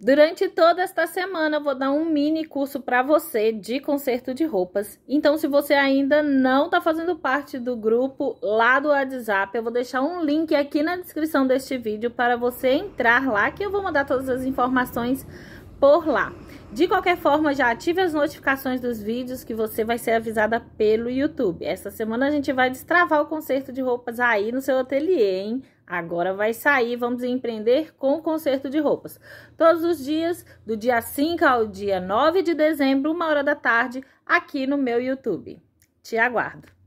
Durante toda esta semana vou dar um mini curso para você de conserto de roupas. Então se você ainda não está fazendo parte do grupo lá do WhatsApp, eu vou deixar um link aqui na descrição deste vídeo para você entrar lá que eu vou mandar todas as informações por lá. De qualquer forma, já ative as notificações dos vídeos que você vai ser avisada pelo YouTube. Essa semana a gente vai destravar o conserto de roupas aí no seu ateliê, hein? Agora vai sair, vamos empreender com o conserto de roupas. Todos os dias, do dia 5 ao dia 9 de dezembro, uma hora da tarde, aqui no meu YouTube. Te aguardo.